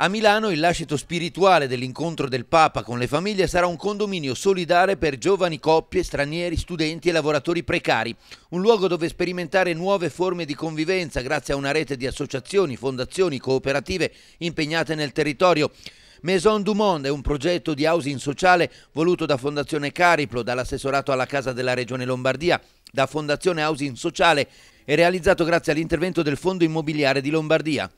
A Milano il lascito spirituale dell'incontro del Papa con le famiglie sarà un condominio solidale per giovani coppie, stranieri, studenti e lavoratori precari, un luogo dove sperimentare nuove forme di convivenza grazie a una rete di associazioni, fondazioni, cooperative impegnate nel territorio. Maison du Monde è un progetto di housing sociale voluto da Fondazione Cariplo, dall'assessorato alla Casa della Regione Lombardia, da Fondazione Housing Sociale e realizzato grazie all'intervento del Fondo Immobiliare di Lombardia.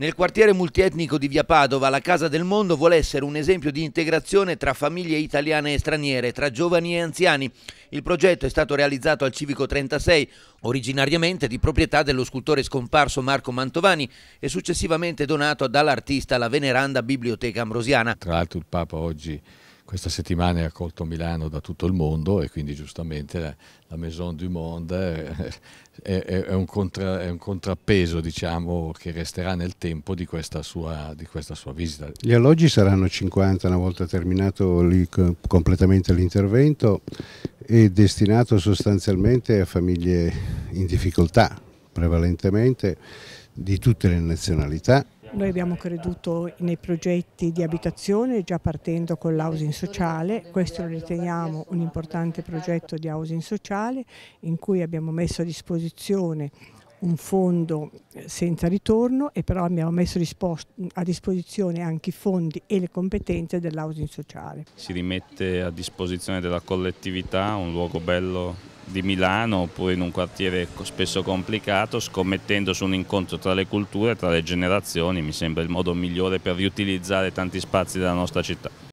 Nel quartiere multietnico di Via Padova, la Casa del Mondo vuole essere un esempio di integrazione tra famiglie italiane e straniere, tra giovani e anziani. Il progetto è stato realizzato al Civico 36, originariamente di proprietà dello scultore scomparso Marco Mantovani e successivamente donato dall'artista alla veneranda Biblioteca Ambrosiana. Tra l'altro il Papa oggi questa settimana è accolto Milano da tutto il mondo e quindi giustamente la, la Maison du Monde è, è, è, un contra, è, un contrappeso diciamo, che resterà nel tempo di questa, sua, di questa, sua, visita. Gli alloggi saranno 50 una volta terminato lì, completamente l'intervento e destinato sostanzialmente a famiglie in difficoltà prevalentemente di tutte le nazionalità noi abbiamo creduto nei progetti di abitazione già partendo con l'housing sociale, questo lo riteniamo un importante progetto di housing sociale in cui abbiamo messo a disposizione un fondo senza ritorno e però abbiamo messo a disposizione anche i fondi e le competenze dell'housing sociale. Si rimette a disposizione della collettività un luogo bello di Milano oppure in un quartiere spesso complicato, scommettendo su un incontro tra le culture, tra le generazioni, mi sembra il modo migliore per riutilizzare tanti spazi della nostra città.